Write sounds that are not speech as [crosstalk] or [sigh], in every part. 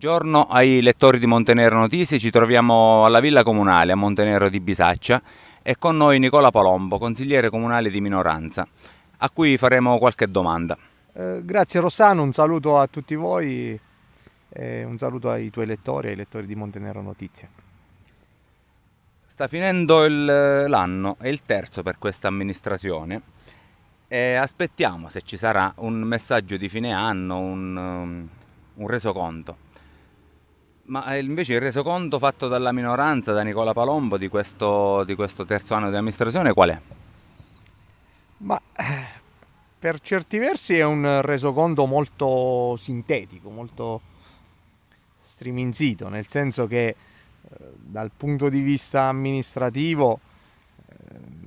Buongiorno ai lettori di Montenero Notizie, ci troviamo alla Villa Comunale a Montenero di Bisaccia e con noi Nicola Palombo, consigliere comunale di minoranza, a cui faremo qualche domanda. Eh, grazie Rossano, un saluto a tutti voi e un saluto ai tuoi lettori, e ai lettori di Montenero Notizie. Sta finendo l'anno, è il terzo per questa amministrazione e aspettiamo se ci sarà un messaggio di fine anno, un, um, un resoconto. Ma eh, invece il resoconto fatto dalla minoranza, da Nicola Palombo, di questo, di questo terzo anno di amministrazione qual è? Ma eh, per certi versi è un resoconto molto sintetico, molto striminzito, nel senso che eh, dal punto di vista amministrativo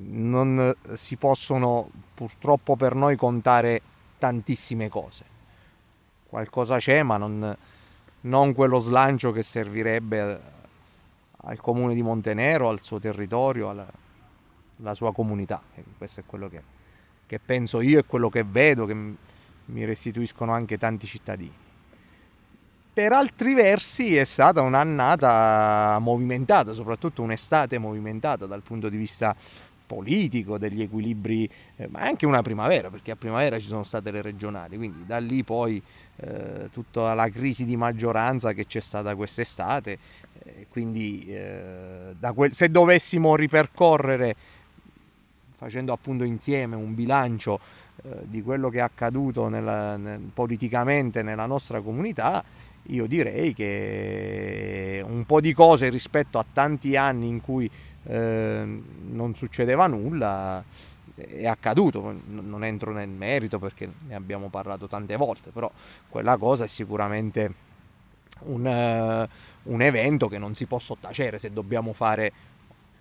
non si possono purtroppo per noi contare tantissime cose. Qualcosa c'è ma non, non quello slancio che servirebbe eh, al comune di Montenero, al suo territorio, alla, alla sua comunità. E questo è quello che, che, penso io e quello che vedo, che mi restituiscono anche tanti cittadini. Per altri versi è stata un'annata movimentata, soprattutto un'estate movimentata dal punto di vista politico, degli equilibri, eh, ma anche una primavera, perché a primavera ci sono state le regionali, quindi da lì poi eh, tutta la crisi di maggioranza che c'è stata quest'estate, eh, quindi eh, quel, se dovessimo ripercorrere facendo appunto insieme un bilancio eh, di quello che è accaduto nella, nel, politicamente nella nostra comunità, io direi che un po' di cose rispetto a tanti anni in cui eh, non succedeva nulla è accaduto, non entro nel merito perché ne abbiamo parlato tante volte, però quella cosa è sicuramente un, uh, un evento che non si può sottacere se dobbiamo fare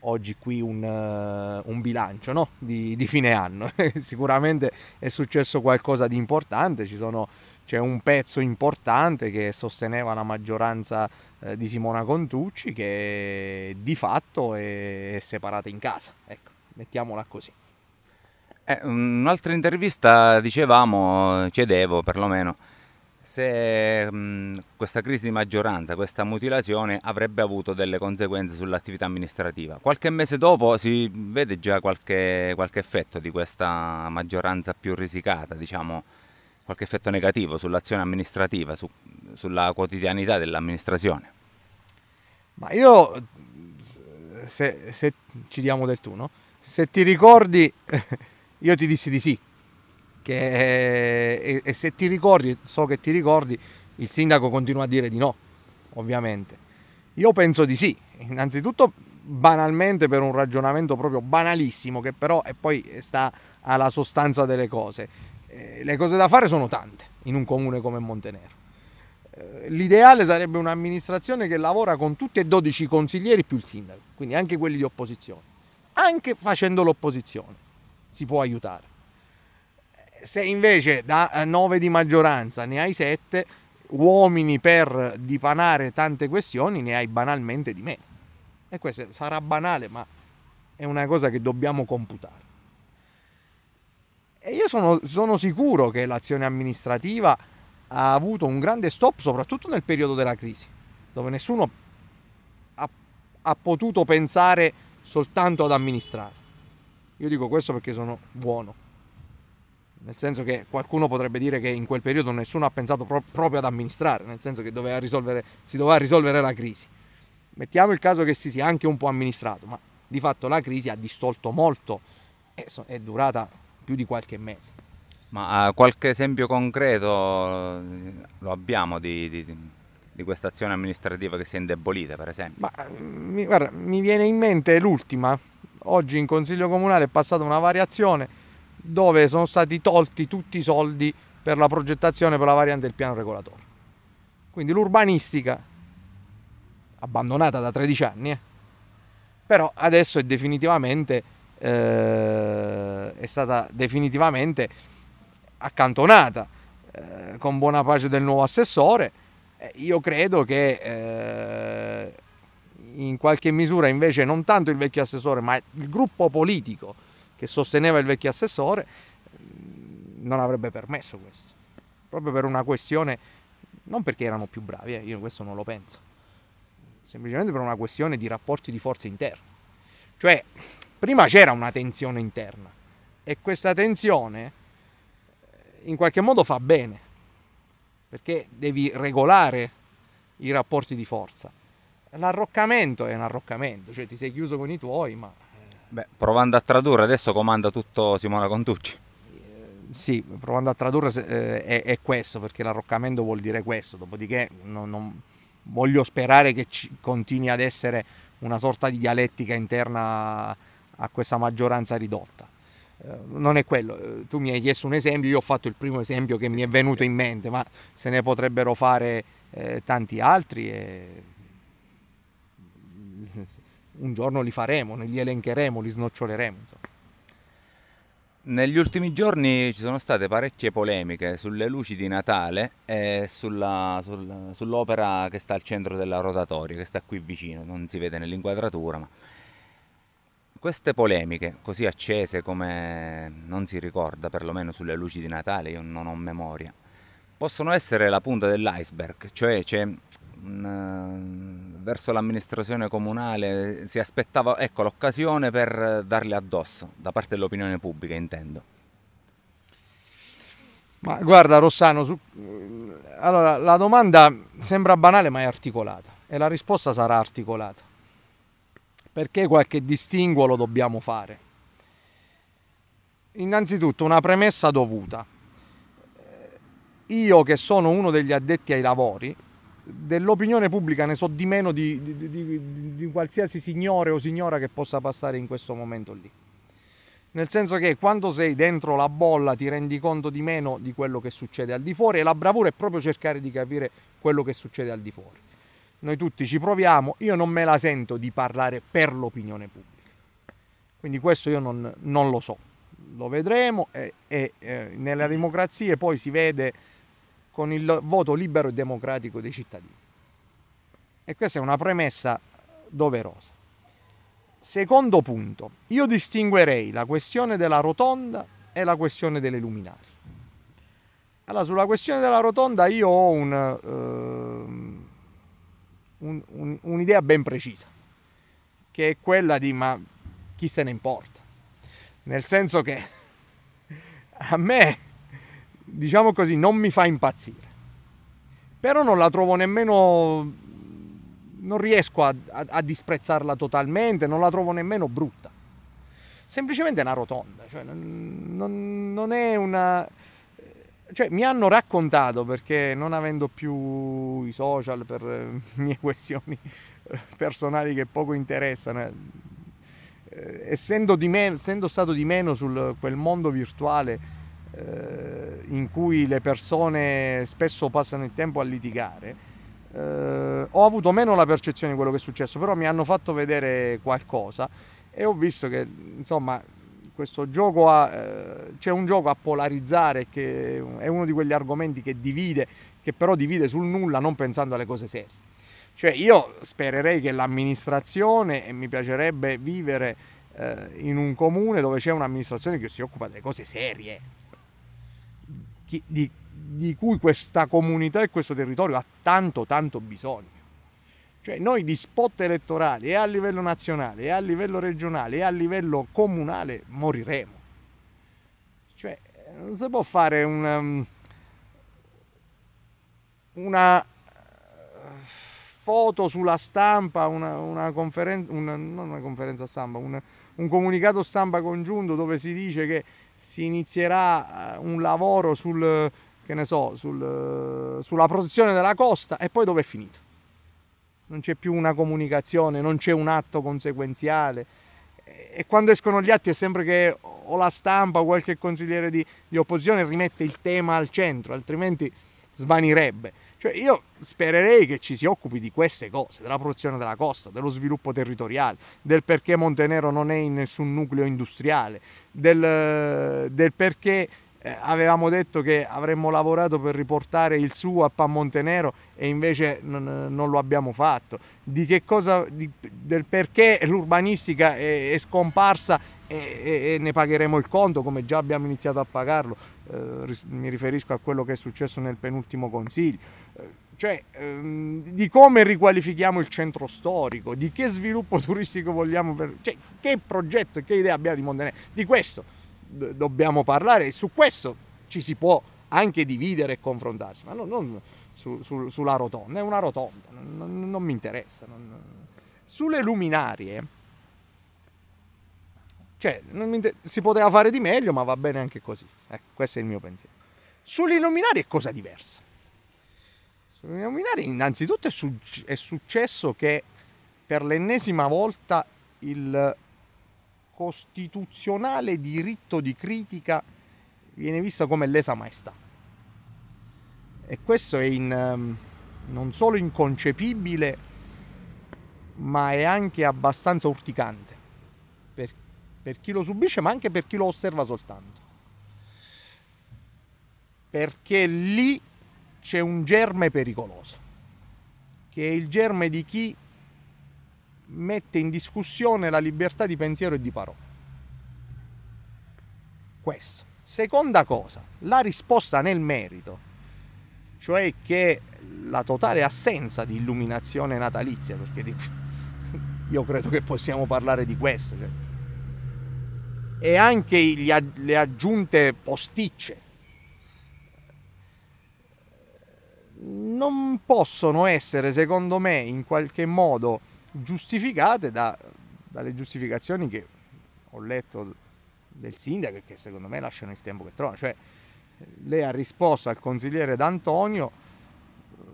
oggi qui un, uh, un bilancio no? di, di, fine anno. [laughs] sicuramente è successo qualcosa di importante, sono, c'è un pezzo importante che sosteneva la maggioranza uh, di Simona Contucci che di fatto è, è separata in casa. Ecco, mettiamola così. Eh, un'altra intervista dicevamo, chiedevo perlomeno, se mh, mm, questa crisi di maggioranza, questa mutilazione avrebbe avuto delle conseguenze sull'attività amministrativa. Qualche mese dopo si vede già qualche, qualche effetto di questa maggioranza più risicata, diciamo, qualche effetto negativo sull'azione amministrativa, su, sulla quotidianità dell'amministrazione. Ma io, se, se ci diamo del tu, no? Se ti ricordi... [laughs] Io ti dissi di sì. Che, e, e se ti ricordi, so che ti ricordi, il sindaco continua a dire di no, ovviamente. Io penso di sì, innanzitutto banalmente per un ragionamento proprio banalissimo che però e poi sta alla sostanza delle cose. Eh, le cose da fare sono tante in un comune come Montenero. Eh, l'ideale sarebbe un'amministrazione che lavora con tutti e 12 consiglieri più il sindaco, quindi anche quelli di opposizione, anche facendo l'opposizione ti può aiutare. Se invece da 9 eh, di maggioranza ne hai 7, uomini per dipanare tante questioni ne hai banalmente di meno. E questo sarà banale, ma è una cosa che dobbiamo computare. E io sono, sono sicuro che l'azione amministrativa ha avuto un grande stop, soprattutto nel periodo della crisi, dove nessuno ha, ha potuto pensare soltanto ad amministrare. Io dico questo perché sono buono. Nel senso che qualcuno potrebbe dire che in quel periodo nessuno ha pensato pro- proprio ad amministrare, nel senso che doveva si doveva risolvere la crisi. Mettiamo il caso che si sia anche un po' amministrato, ma di fatto la crisi ha distolto molto e è durata più di qualche mese. Ma eh, qualche esempio concreto eh, lo abbiamo di, di, di questa azione amministrativa che si è indebolita, per esempio? Ma, mm, mi, guarda, mi viene in mente l'ultima, oggi in consiglio comunale è passata una variazione dove sono stati tolti tutti i soldi per la progettazione per la variante del piano regolatore. Quindi l'urbanistica, abbandonata da 13 anni, eh, però adesso è definitivamente, eh, è stata definitivamente accantonata eh, con buona pace del nuovo assessore. Eh, io credo che eh, in qualche misura invece non tanto il vecchio assessore, ma il gruppo politico che sosteneva il vecchio assessore, mm, non avrebbe permesso questo. Proprio per una questione, non perché erano più bravi, eh, io questo non lo penso, semplicemente per una questione di rapporti di forza interna. Cioè, prima c'era una tensione interna e questa tensione eh, in qualche modo fa bene, perché devi regolare i rapporti di forza l'arroccamento è un arroccamento, cioè ti sei chiuso con i tuoi, ma... Eh, Beh, provando a tradurre, adesso comanda tutto Simona Contucci. Eh, sì, provando a tradurre eh, è, è, questo, perché l'arroccamento vuol dire questo, dopodiché non, non voglio sperare che continui ad essere una sorta di dialettica interna a questa maggioranza ridotta. Eh, non è quello, tu mi hai chiesto un esempio, io ho fatto il primo esempio che mi è venuto in mente, ma se ne potrebbero fare tanti altri. E un giorno li faremo, li elencheremo, li snoccioleremo. Insomma. Negli ultimi giorni ci sono state parecchie polemiche sulle luci di Natale e sulla, sul, sull'opera che sta al centro della rotatoria, che sta qui vicino, non si vede nell'inquadratura, ma queste polemiche così accese come non si ricorda, perlomeno sulle luci di Natale, io non ho memoria, possono essere la punta dell'iceberg, cioè c'è un, verso l'amministrazione comunale si aspettava ecco, l'occasione per darle addosso, da parte dell'opinione pubblica intendo. Ma guarda Rossano, su... allora, la domanda sembra banale ma è articolata e la risposta sarà articolata, perché qualche distinguo lo dobbiamo fare. Innanzitutto una premessa dovuta. Io che sono uno degli addetti ai lavori, dell'opinione pubblica ne so di meno di, di, di, di, qualsiasi signore o signora che possa passare in questo momento lì. Nel senso che quando sei dentro la bolla ti rendi conto di meno di quello che succede al di fuori e la bravura è proprio cercare di capire quello che succede al di fuori. Noi tutti ci proviamo, io non me la sento di parlare per l'opinione pubblica. Quindi questo io non, non lo so, lo vedremo e, e, e eh, nelle democrazie poi si vede con il voto libero e democratico dei cittadini. E questa è una premessa doverosa. Secondo punto, io distinguerei la questione della rotonda e la questione delle luminari. Allora, sulla questione della rotonda io ho un, eh, un, un, un'idea ben precisa, che è quella di ma chi se ne importa? Nel senso che [laughs] a me diciamo così, non mi fa impazzire. Però non la trovo nemmeno, non riesco a, a, a disprezzarla totalmente, non la trovo nemmeno brutta. Semplicemente è una rotonda, cioè non, non, non è una... Cioè, mi hanno raccontato perché non avendo più i social per eh, [laughs] mie questioni eh, personali che poco interessano, eh, essendo, di meno, essendo stato di meno su quel mondo virtuale, eh, in cui le persone spesso passano il tempo a litigare, eh, ho avuto meno la percezione di quello che è successo, però mi hanno fatto vedere qualcosa e ho visto che insomma questo gioco a, eh, c'è un gioco a polarizzare che è uno di quegli argomenti che divide, che però divide sul nulla non pensando alle cose serie. Cioè io spererei che l'amministrazione, e mi piacerebbe vivere eh, in un comune dove c'è un'amministrazione che si occupa delle cose serie, chi, di, di cui questa comunità e questo territorio ha tanto tanto bisogno. Cioè noi di spot elettorali e a livello nazionale, e a livello regionale, e a livello comunale moriremo. Cioè non si può fare una, um, una foto sulla stampa, una, una conferenza, una, non una conferenza stampa, un, un comunicato stampa congiunto dove si dice che si inizierà eh, un lavoro sul, so, sul, eh, sulla protezione della costa e poi dove è finito. Non c'è più una comunicazione, non c'è un atto conseguenziale. E quando escono gli atti è sempre che o la stampa o qualche consigliere di, di opposizione rimette il tema al centro, altrimenti svanirebbe. Cioè io spererei che ci si occupi di queste cose, della produzione della costa, dello sviluppo territoriale, del perché Montenero non è in nessun nucleo industriale, del, del perché eh, avevamo detto che avremmo lavorato per riportare il suo a Pan Montenero e invece non, non lo abbiamo fatto, di che cosa, di, del perché l'urbanistica è, è scomparsa e, e, e, ne pagheremo il conto come già abbiamo iniziato a pagarlo, eh, mi riferisco a quello che è successo nel penultimo consiglio cioè ehm, di come riqualifichiamo il centro storico, di che sviluppo [laughs] turistico vogliamo, per, cioè, che progetto, che idea abbiamo di Montenegro, di questo d- dobbiamo parlare e su questo ci si può anche dividere e confrontarsi, ma non, non su, su, sulla rotonda, è una rotonda, non, non mi interessa. Non, sulle luminarie, cioè, inter- si poteva fare di meglio, ma va bene anche così. Ecco, questo è il mio pensiero. Sulle luminarie è cosa diversa Nominare innanzitutto è, su- è successo che per l'ennesima volta il costituzionale diritto di critica viene visto come lesa maestà. E questo è in, ehm, non solo inconcepibile, ma è anche abbastanza urticante per, per chi lo subisce, ma anche per chi lo osserva soltanto. Perché lì c'è un germe pericoloso, che è il germe di chi mette in discussione la libertà di pensiero e di parola. Questo. Seconda cosa, la risposta nel merito, cioè che la totale assenza di illuminazione natalizia, perché [laughs] io credo che possiamo parlare di questo, cioè, e anche le aggiunte posticce non possono essere, secondo me, in qualche modo giustificate da, dalle giustificazioni che ho letto del sindaco e che secondo me lasciano il tempo che trovano. Cioè, lei ha risposto al consigliere D'Antonio eh,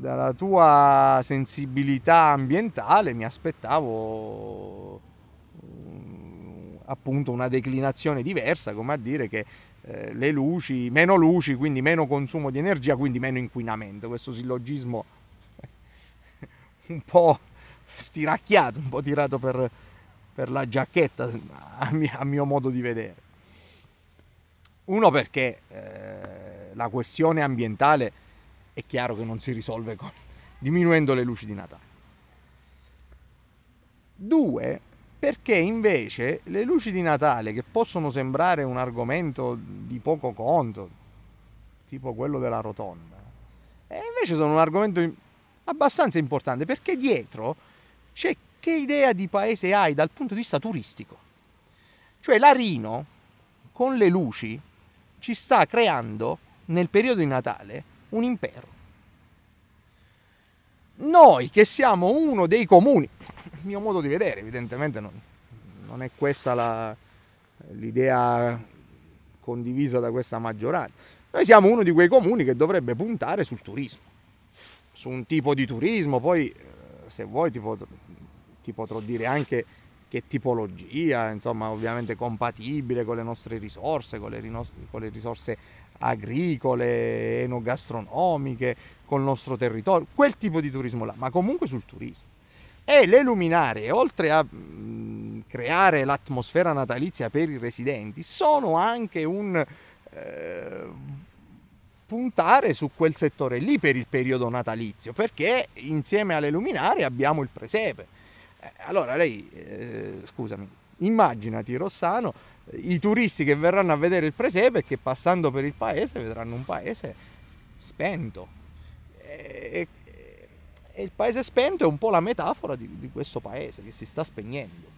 dalla tua sensibilità ambientale mi aspettavo mm, appunto una declinazione diversa, come a dire che eh, le luci, meno luci, quindi meno consumo di energia, quindi meno inquinamento. Questo sillogismo eh, [laughs] un po' stiracchiato, un po' tirato per, per la giacchetta, a mio, a mio, modo di vedere. Uno perché eh, la questione ambientale è chiaro che non si risolve con, diminuendo le luci di Natale. Due, perché invece le luci di Natale, che possono sembrare un argomento di poco conto, tipo quello della rotonda, eh, invece sono un argomento abbastanza importante perché dietro c'è che idea di paese hai dal punto di vista turistico. Cioè l'Arino con le luci ci sta creando nel periodo di Natale un impero. Noi che siamo uno dei comuni, il mio modo di vedere evidentemente non, non è questa la, l'idea condivisa da questa maggioranza, noi siamo uno di quei comuni che dovrebbe puntare sul turismo, su un tipo di turismo, poi eh, se vuoi ti, pot- ti potrò dire anche che tipologia, insomma ovviamente compatibile con le nostre risorse, con le, rinos- con le risorse agricole, enogastronomiche, col nostro territorio, quel tipo di turismo là, ma comunque sul turismo. E le luminare, oltre a mh, creare l'atmosfera natalizia per i residenti, sono anche un eh, puntare su quel settore lì per il periodo natalizio, perché insieme alle luminare abbiamo il presepe. Eh, allora lei, eh, scusami, immaginati Rossano, i turisti che verranno a vedere il presepe e che passando per il paese vedranno un paese spento, e, eh, e, eh, il paese spento è un po' la metafora di, di questo paese che si sta spegnendo.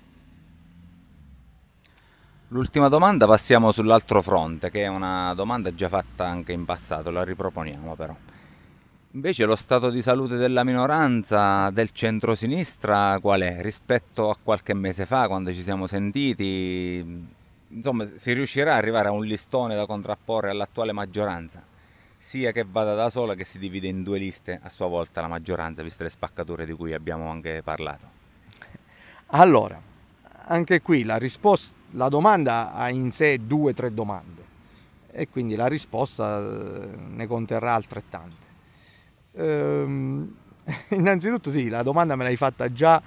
L'ultima domanda, passiamo sull'altro fronte, che è una domanda già fatta anche in passato, la riproponiamo però. Invece lo stato di salute della minoranza del centro-sinistra qual è rispetto a qualche mese fa quando ci siamo sentiti? Insomma, si riuscirà ad arrivare a un listone da contrapporre all'attuale maggioranza? sia che vada da sola che si divide in due liste a sua volta la maggioranza, viste le spaccature di cui abbiamo anche parlato? Allora, anche qui la, risposta, la domanda ha in sé due o tre domande e quindi la risposta eh, ne conterrà altrettante. Ehm, [laughs] innanzitutto sì, la domanda me l'hai fatta già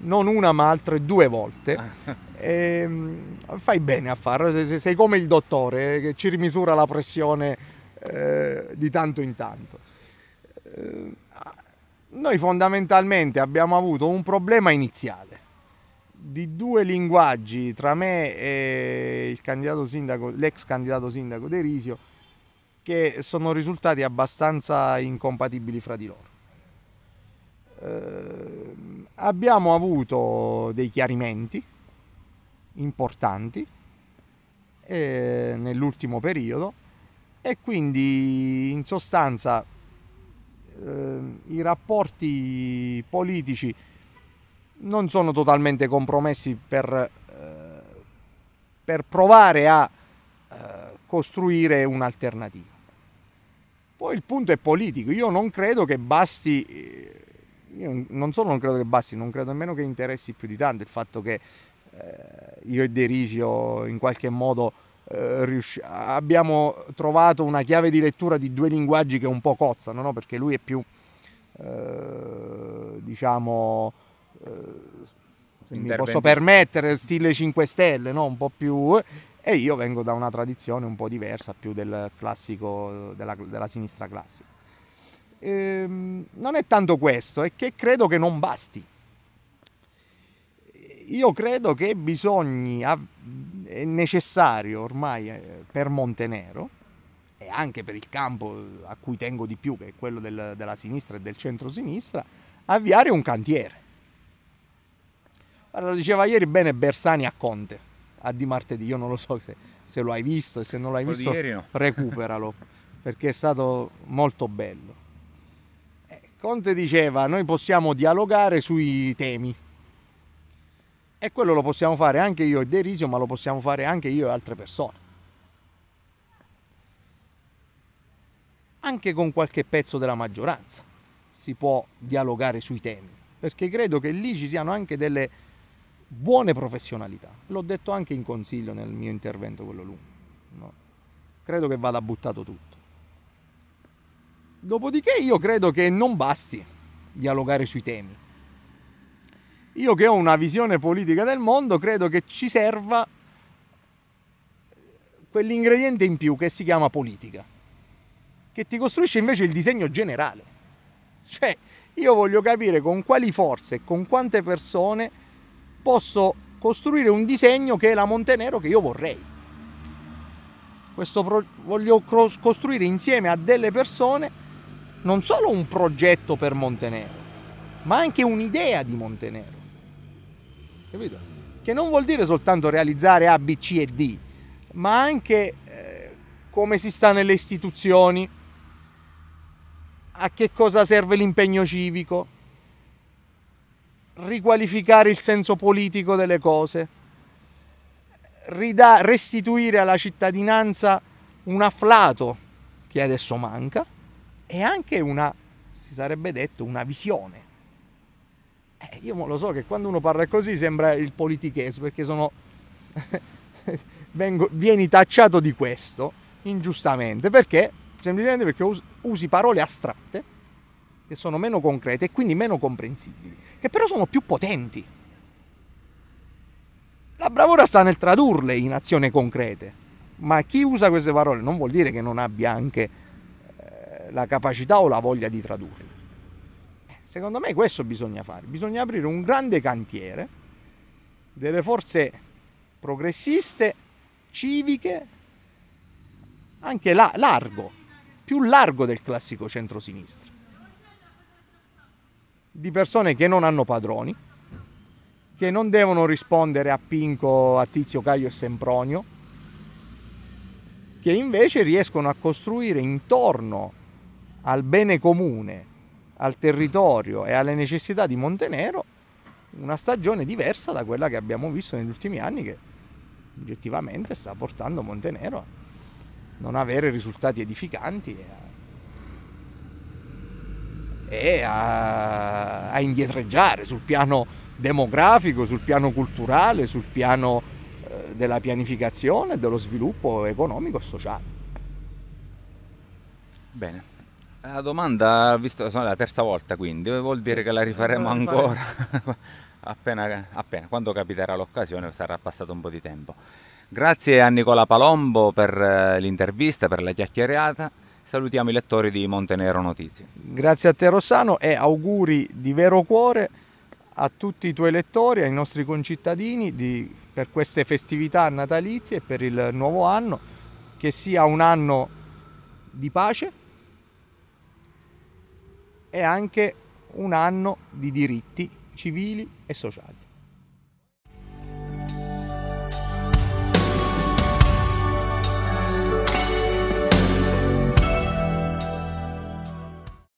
non una ma altre due volte. [laughs] E, ehm, fai bene a farlo, sei come il dottore eh, che ci rimisura la pressione eh, di tanto in tanto. Eh, noi fondamentalmente abbiamo avuto un problema iniziale di due linguaggi tra me e il candidato sindaco, l'ex candidato sindaco De Risio, che sono risultati abbastanza incompatibili fra di loro. Eh, abbiamo avuto dei chiarimenti importanti eh, nell'ultimo periodo e quindi in sostanza eh, i rapporti politici non sono totalmente compromessi per, eh, per provare a eh, costruire un'alternativa. Poi il punto è politico, io non credo che basti, eh, non solo non credo che basti, non credo nemmeno che interessi più di tanto il fatto che io e De in qualche modo eh, riusci- abbiamo trovato una chiave di lettura di due linguaggi che un po' cozzano, no? perché lui è più, eh, diciamo, eh, se mi posso permettere, stile 5 Stelle, no? un po' più... Eh, e io vengo da una tradizione un po' diversa, più del classico, della, della sinistra classica. Eh, non è tanto questo, è che credo che non basti. Io credo che bisogna è necessario ormai eh, per Montenero e anche per il campo eh, a cui tengo di più, che è quello del, della sinistra e del centro-sinistra, avviare un cantiere. Allora diceva ieri bene Bersani a Conte, a di martedì, io non lo so se, se lo hai visto e se non l'hai Quello visto no. [laughs] recuperalo, perché è stato molto bello. Eh, Conte diceva noi possiamo dialogare sui temi, e quello lo possiamo fare anche io e Derisio, ma lo possiamo fare anche io e altre persone. Anche con qualche pezzo della maggioranza si può dialogare sui temi, perché credo che lì ci siano anche delle buone professionalità. L'ho detto anche in consiglio nel mio intervento, quello lungo. No? Credo che vada buttato tutto. Dopodiché io credo che non basti dialogare sui temi io che ho una visione politica del mondo, credo che ci serva quell'ingrediente in più che si chiama politica, che ti costruisce invece il disegno generale. Cioè, io voglio capire con quali forze e con quante persone posso costruire un disegno che è la Montenero che io vorrei. Pro- voglio costruire insieme a delle persone non solo un progetto per Montenero, ma anche un'idea di Montenero capito? Che non vuol dire soltanto realizzare A, B, C e D, ma anche eh, come si sta nelle istituzioni, a che cosa serve l'impegno civico, riqualificare il senso politico delle cose, rida- restituire alla cittadinanza un afflato che adesso manca e anche una, si sarebbe detto, una visione eh, io lo so che quando uno parla così sembra il politicheso perché sono... [laughs] Vengo, vieni tacciato di questo ingiustamente perché semplicemente perché usi parole astratte che sono meno concrete e quindi meno comprensibili, che però sono più potenti. La bravura sta nel tradurle in azioni concrete, ma chi usa queste parole non vuol dire che non abbia anche eh, la capacità o la voglia di tradurle. Secondo me questo bisogna fare, bisogna aprire un grande cantiere delle forze progressiste, civiche, anche la, largo, più largo del classico centrosinistra, di persone che non hanno padroni, che non devono rispondere a Pinco, a Tizio, Caio e Sempronio, che invece riescono a costruire intorno al bene comune al territorio e alle necessità di Montenero una stagione diversa da quella che abbiamo visto negli ultimi anni che oggettivamente sta portando Montenero a non avere risultati edificanti e a, a indietreggiare sul piano demografico, sul piano culturale, sul piano eh, della pianificazione e dello sviluppo economico e sociale. Bene. Eh, la domanda, visto che sono la terza volta quindi, vuol dire che la rifaremo ancora [laughs] appena, appena, quando capiterà l'occasione, sarà passato un po' di tempo. Grazie a Nicola Palombo per eh, l'intervista, per la chiacchierata. Salutiamo i lettori di Montenero Notizie. Grazie a te Rossano e auguri di vero cuore a tutti i tuoi lettori, ai nostri concittadini di, per queste festività natalizie e per il nuovo anno. Che sia un anno di pace, e anche un anno di diritti civili e sociali.